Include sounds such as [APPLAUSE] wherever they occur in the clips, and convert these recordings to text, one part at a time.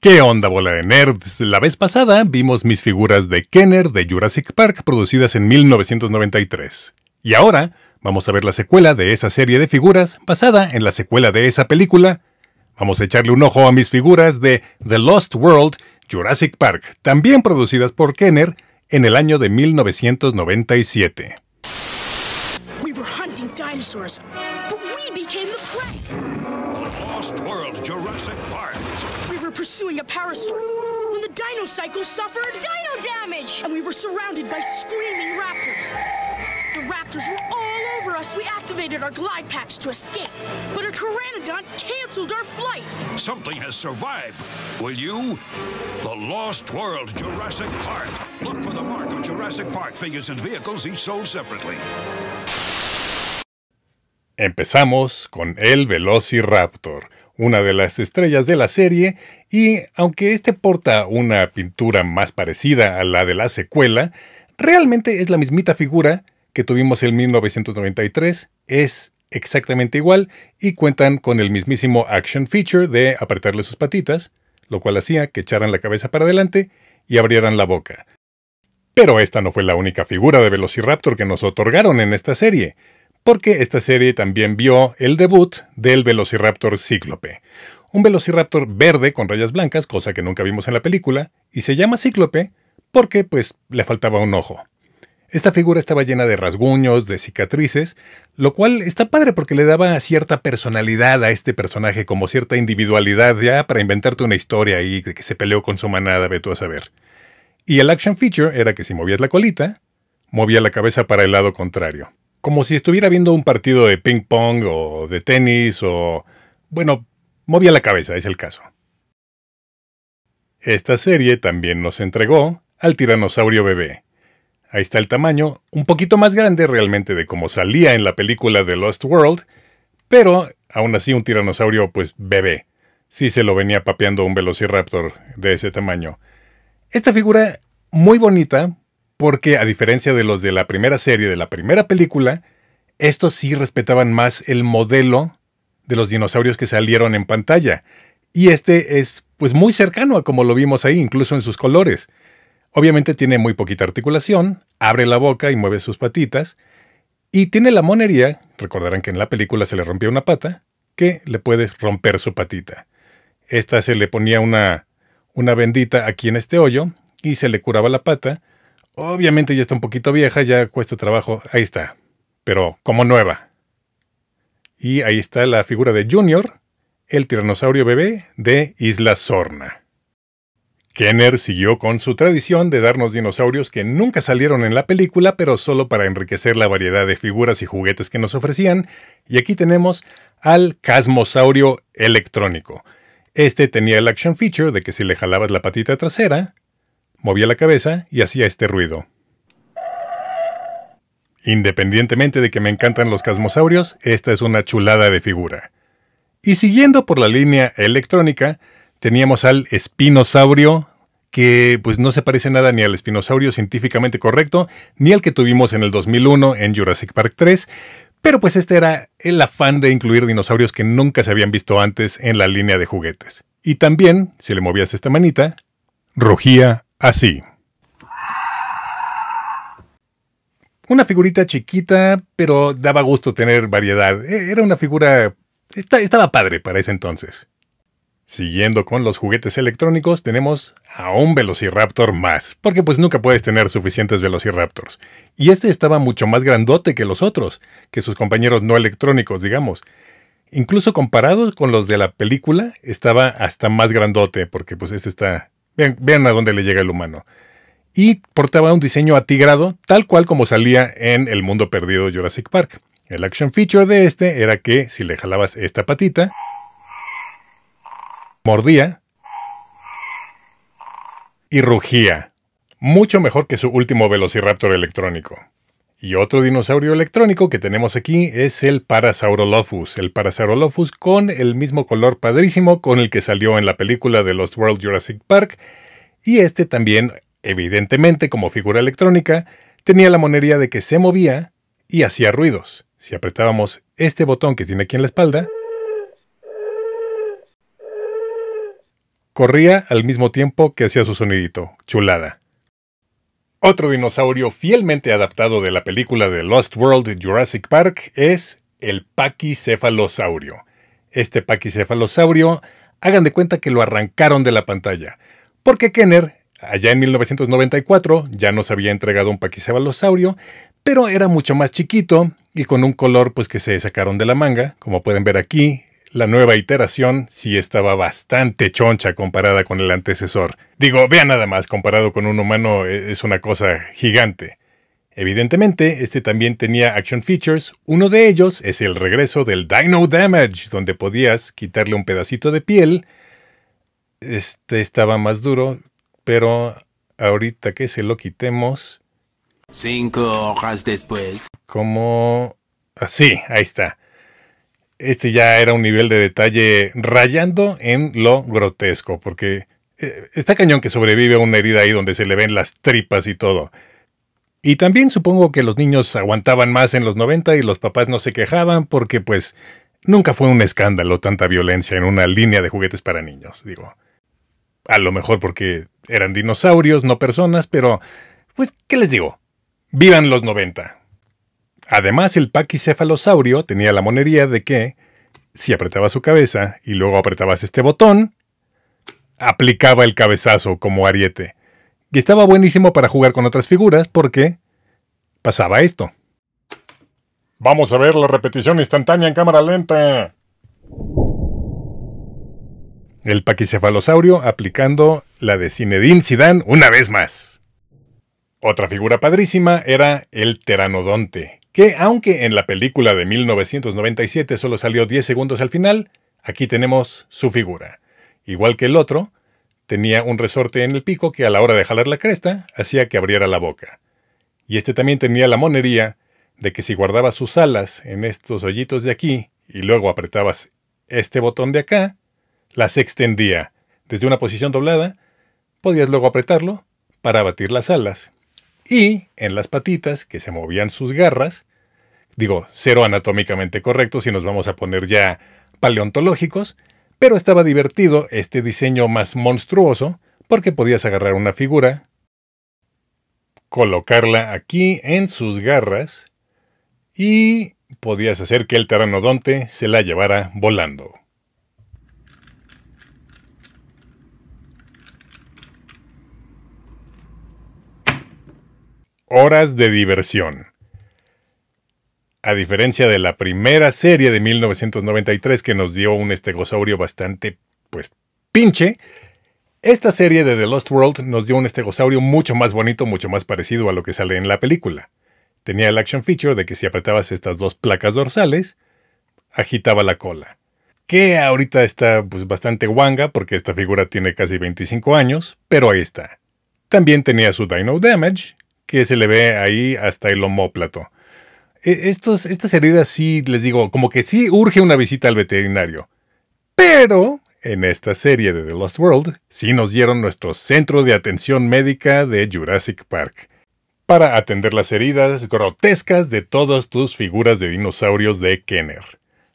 ¿Qué onda bola de nerds? La vez pasada vimos mis figuras de Kenner de Jurassic Park producidas en 1993. Y ahora vamos a ver la secuela de esa serie de figuras basada en la secuela de esa película. Vamos a echarle un ojo a mis figuras de The Lost World Jurassic Park, también producidas por Kenner en el año de 1997. The Lost World Jurassic Park. were pursuing a parasaur when the dino cycle suffered dino damage, and we were surrounded by screaming raptors. The raptors were all over us. We activated our glide packs to escape, but a pteranodon canceled our flight. Something has survived. Will you? The Lost World Jurassic Park. Look for the mark on Jurassic Park figures and vehicles each sold separately. Empezamos con el Velociraptor. una de las estrellas de la serie, y aunque este porta una pintura más parecida a la de la secuela, realmente es la mismita figura que tuvimos en 1993, es exactamente igual y cuentan con el mismísimo action feature de apretarle sus patitas, lo cual hacía que echaran la cabeza para adelante y abrieran la boca. Pero esta no fue la única figura de Velociraptor que nos otorgaron en esta serie porque esta serie también vio el debut del Velociraptor Cíclope. Un Velociraptor verde con rayas blancas, cosa que nunca vimos en la película, y se llama Cíclope porque pues le faltaba un ojo. Esta figura estaba llena de rasguños, de cicatrices, lo cual está padre porque le daba cierta personalidad a este personaje, como cierta individualidad ya para inventarte una historia ahí de que se peleó con su manada, ve tú a saber. Y el action feature era que si movías la colita, movía la cabeza para el lado contrario como si estuviera viendo un partido de ping pong o de tenis o... bueno, movía la cabeza, es el caso. Esta serie también nos entregó al tiranosaurio bebé. Ahí está el tamaño, un poquito más grande realmente de como salía en la película de Lost World, pero aún así un tiranosaurio pues bebé. Sí se lo venía papeando un velociraptor de ese tamaño. Esta figura muy bonita, porque a diferencia de los de la primera serie, de la primera película, estos sí respetaban más el modelo de los dinosaurios que salieron en pantalla. Y este es pues muy cercano a como lo vimos ahí, incluso en sus colores. Obviamente tiene muy poquita articulación, abre la boca y mueve sus patitas, y tiene la monería, recordarán que en la película se le rompía una pata, que le puedes romper su patita. Esta se le ponía una, una bendita aquí en este hoyo y se le curaba la pata, Obviamente ya está un poquito vieja, ya cuesta trabajo. Ahí está. Pero como nueva. Y ahí está la figura de Junior, el tiranosaurio bebé de Isla Sorna. Kenner siguió con su tradición de darnos dinosaurios que nunca salieron en la película, pero solo para enriquecer la variedad de figuras y juguetes que nos ofrecían, y aquí tenemos al Casmosaurio electrónico. Este tenía el action feature de que si le jalabas la patita trasera, movía la cabeza y hacía este ruido. Independientemente de que me encantan los casmosaurios, esta es una chulada de figura. Y siguiendo por la línea electrónica, teníamos al espinosaurio, que pues no se parece nada ni al espinosaurio científicamente correcto, ni al que tuvimos en el 2001 en Jurassic Park 3, pero pues este era el afán de incluir dinosaurios que nunca se habían visto antes en la línea de juguetes. Y también, si le movías esta manita, rugía así. Una figurita chiquita, pero daba gusto tener variedad. E, era una figura... estaba padre para ese entonces. Siguiendo con los juguetes electrónicos, tenemos a un Velociraptor más, porque pues nunca puedes tener suficientes Velociraptors. Y este estaba mucho más grandote que los otros, que sus compañeros no electrónicos, digamos. Incluso comparados con los de la película, estaba hasta más grandote, porque pues este está Vean, a dónde le llega el humano. Y portaba un diseño atigrado, tal cual como salía en El Mundo Perdido Jurassic Park. El action feature de este era que si le jalabas esta patita, mordía y rugía. Mucho mejor que su último velociraptor electrónico. Y otro dinosaurio electrónico que tenemos aquí es el Parasaurolophus. El Parasaurolophus con el mismo color padrísimo con el que salió en la película de Lost World Jurassic Park. Y este también, evidentemente, como figura electrónica, tenía la monería de que se movía y hacía ruidos. Si apretábamos este botón que tiene aquí en la espalda, corría al mismo tiempo que hacía su sonidito. Chulada. Otro dinosaurio fielmente adaptado de la película de Lost World Jurassic Park es el paquicefalosaurio. Este paquicefalosaurio, hagan de cuenta que lo arrancaron de la pantalla, porque Kenner, allá en 1994, ya nos había entregado un paquicefalosaurio, pero era mucho más chiquito y con un color pues que se sacaron de la manga, como pueden ver aquí, la nueva iteración sí estaba bastante choncha comparada con el antecesor. Digo, vea nada más, comparado con un humano e, es una cosa gigante. Evidentemente, este también tenía action features, uno de ellos es el regreso del Dino Damage, donde podías quitarle un pedacito de piel. Este estaba más duro, pero ahorita que se lo quitemos... Cinco horas después. Como... Así, ah, ahí está este ya era un nivel de detalle rayando en lo grotesco, porque eh, está cañón que sobrevive a una herida ahí donde se le ven las tripas y todo. Y también supongo que los niños aguantaban más en los 90 y los papás no se quejaban porque pues nunca fue un escándalo tanta violencia en una línea de juguetes para niños, digo. A lo mejor porque eran dinosaurios, no personas, pero pues, ¿qué les digo? Vivan los 90. Además, el paquicefalosaurio tenía la monería de que, si apretabas su cabeza y luego apretabas este botón, aplicaba el cabezazo como ariete. Y estaba buenísimo para jugar con otras figuras porque pasaba esto. Vamos a ver la repetición instantánea en cámara lenta. El paquicefalosaurio aplicando la de Zinedine Zidane una vez más. Otra figura padrísima era el Teranodonte que aunque en la película de 1997 solo salió 10 segundos al final, aquí tenemos su figura. Igual que el otro, tenía un resorte en el pico que a la hora de jalar la cresta hacía que abriera la boca. Y este también tenía la monería de que si guardabas sus alas en estos hoyitos de aquí y luego apretabas este botón de acá, las extendía desde una posición doblada, podías luego apretarlo para abatir las alas. Y en las patitas que se movían sus garras, digo, cero anatómicamente correcto, si nos vamos a poner ya paleontológicos, pero estaba divertido este diseño más monstruoso porque podías agarrar una figura, colocarla aquí en sus garras y podías hacer que el teranodonte se la llevara volando. Horas de diversión a diferencia de la primera serie de 1993 que nos dio un estegosaurio bastante, pues, pinche, esta serie de The Lost World nos dio un estegosaurio mucho más bonito, mucho más parecido a lo que sale en la película. Tenía el action feature de que si apretabas estas dos placas dorsales, agitaba la cola. Que ahorita está pues, bastante guanga porque esta figura tiene casi 25 años, pero ahí está. También tenía su Dino Damage, que se le ve ahí hasta el homóplato. E, estos, estas heridas sí, les digo, como que sí urge una visita al veterinario. Pero en esta serie de The Lost World, sí nos dieron nuestro centro de atención médica de Jurassic Park, para atender las heridas grotescas de todas tus figuras de dinosaurios de Kenner.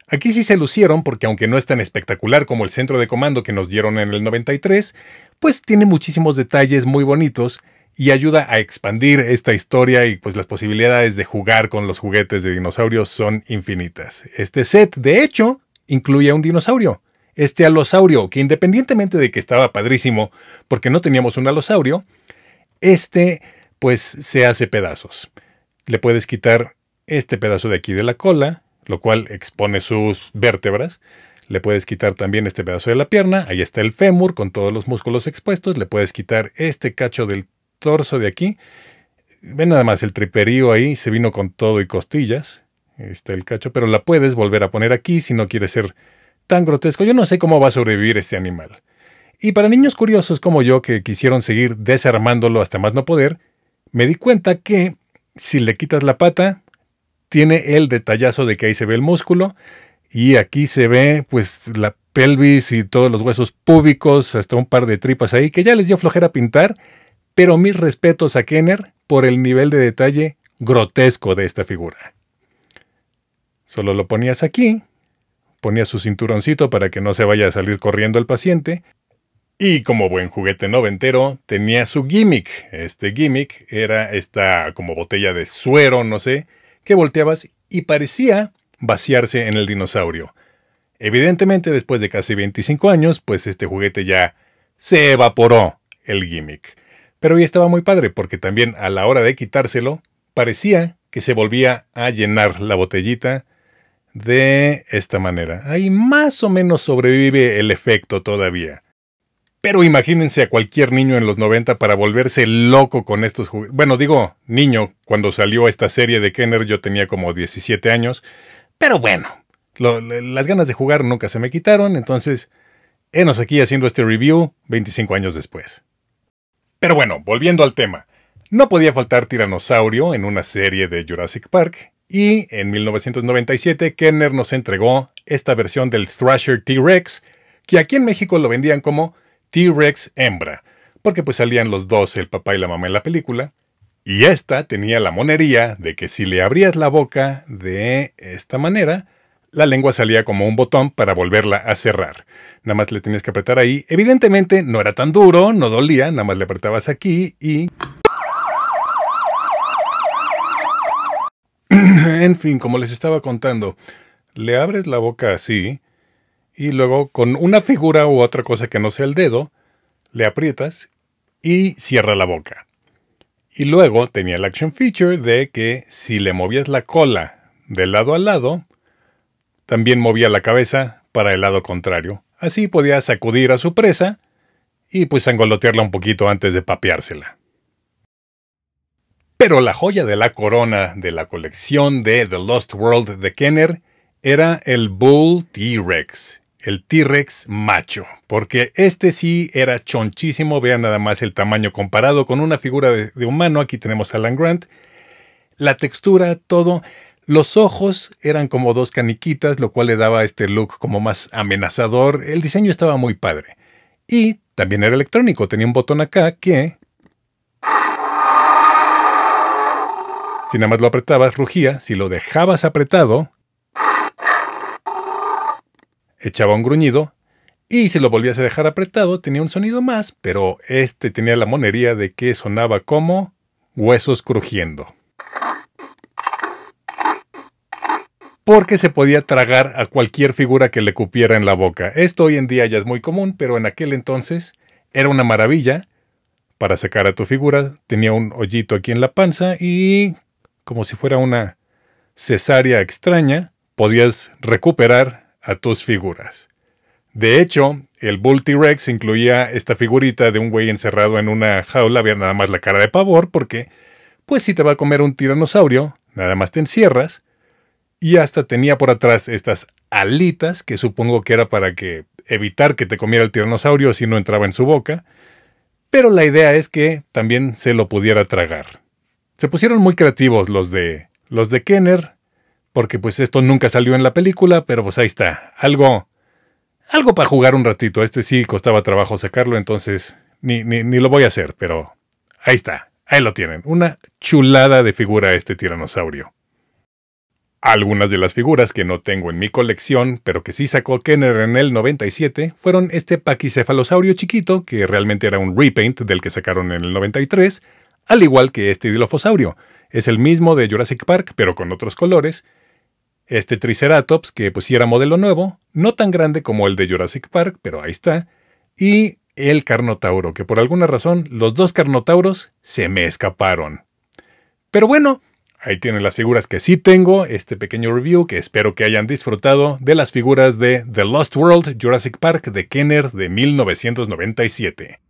Aquí sí se lucieron porque aunque no es tan espectacular como el centro de comando que nos dieron en el 93, pues tiene muchísimos detalles muy bonitos y ayuda a expandir esta historia y pues las posibilidades de jugar con los juguetes de dinosaurios son infinitas. Este set, de hecho, incluye a un dinosaurio, este alosaurio, que independientemente de que estaba padrísimo porque no teníamos un alosaurio, este pues se hace pedazos. Le puedes quitar este pedazo de aquí de la cola, lo cual expone sus vértebras. Le puedes quitar también este pedazo de la pierna, ahí está el fémur con todos los músculos expuestos, le puedes quitar este cacho del torso de aquí. Ven nada más el triperío ahí, se vino con todo y costillas. está el cacho, pero la puedes volver a poner aquí si no quieres ser tan grotesco. Yo no sé cómo va a sobrevivir este animal. Y para niños curiosos como yo que quisieron seguir desarmándolo hasta más no poder, me di cuenta que si le quitas la pata, tiene el detallazo de que ahí se ve el músculo y aquí se ve pues la pelvis y todos los huesos púbicos, hasta un par de tripas ahí que ya les dio flojera pintar pero mis respetos a Kenner por el nivel de detalle grotesco de esta figura. Solo lo ponías aquí, ponías su cinturoncito para que no se vaya a salir corriendo el paciente, y como buen juguete noventero, tenía su gimmick. Este gimmick era esta como botella de suero, no sé, que volteabas y parecía vaciarse en el dinosaurio. Evidentemente, después de casi 25 años, pues este juguete ya se evaporó el gimmick. Pero hoy estaba muy padre porque también a la hora de quitárselo parecía que se volvía a llenar la botellita de esta manera. Ahí más o menos sobrevive el efecto todavía. Pero imagínense a cualquier niño en los 90 para volverse loco con estos juguetes. Bueno, digo, niño, cuando salió esta serie de Kenner yo tenía como 17 años, pero bueno, las ganas de jugar nunca se me quitaron, entonces, enos aquí haciendo este review 25 años después. Pero bueno, volviendo al tema. No podía faltar Tiranosaurio en una serie de Jurassic Park y en 1997 Kenner nos entregó esta versión del Thrasher T-Rex, que aquí en México lo vendían como T-Rex hembra, porque pues salían los dos, el papá y la mamá en la película, y esta tenía la monería de que si le abrías la boca de esta manera, la lengua salía como un botón para volverla a cerrar. Nada más le tenías que apretar ahí. Evidentemente no era tan duro, no dolía, nada más le apretabas aquí y... [CLEARS THROAT] en fin, como les estaba contando, le abres la boca así y luego con una figura u otra cosa que no sea el dedo, le aprietas y cierra la boca. Y luego tenía el action feature de que si le movías la cola de lado a lado, también movía la cabeza para el lado contrario. Así podía sacudir a su presa y pues angolotearla un poquito antes de papeársela. Pero la joya de la corona de la colección de The Lost World de Kenner era el Bull T-Rex, el T-Rex macho, porque este sí era chonchísimo, vean nada más el tamaño comparado con una figura de, humano, aquí tenemos a Alan Grant, la textura, todo, los ojos eran como dos caniquitas, lo cual le daba este look como más amenazador. El diseño estaba muy padre. Y también era electrónico, tenía un botón acá que... Si nada más lo apretabas, rugía. Si lo dejabas apretado, echaba un gruñido. Y si lo volvías a dejar apretado, tenía un sonido más, pero este tenía la monería de que sonaba como huesos crujiendo porque se podía tragar a cualquier figura que le cupiera en la boca. Esto hoy en día ya es muy común, pero en aquel entonces era una maravilla. Para sacar a tu figura tenía un hoyito aquí en la panza y, como si fuera una cesárea extraña, podías recuperar a tus figuras. De hecho, el Bull rex incluía esta figurita de un güey encerrado en una jaula, había nada más la cara de pavor, porque, pues si te va a comer un tiranosaurio, nada más te encierras, y hasta tenía por atrás estas alitas, que supongo que era para que evitar que te comiera el tiranosaurio si no entraba en su boca, pero la idea es que también se lo pudiera tragar. Se pusieron muy creativos los de los de Kenner, porque pues esto nunca salió en la película, pero pues ahí está, algo algo para jugar un ratito. Este sí costaba trabajo sacarlo, entonces ni, ni lo voy a hacer, pero ahí está, ahí lo tienen, una chulada de figura este tiranosaurio. Algunas de las figuras que no tengo en mi colección, pero que sí sacó Kenner en el 97, fueron este paquicefalosaurio chiquito, que realmente era un repaint del que sacaron en el 93, al igual que este dilofosaurio. Es el mismo de Jurassic Park, pero con otros colores. Este Triceratops, que pues sí era modelo nuevo, no tan grande como el de Jurassic Park, pero ahí está. Y el Carnotauro, que por alguna razón los dos Carnotauros se me escaparon. Pero bueno, Ahí tienen las figuras que sí tengo, este pequeño review que espero que hayan disfrutado de las figuras de The Lost World Jurassic Park de Kenner de 1997.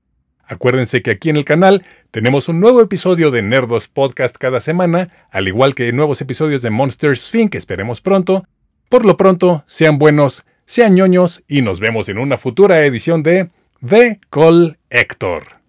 Acuérdense que aquí en el canal tenemos un nuevo episodio de Nerdos Podcast cada semana, al igual que nuevos episodios de Monsters Fin que esperemos pronto. Por lo pronto, sean buenos, sean ñoños y nos vemos en una futura edición de The Call Hector.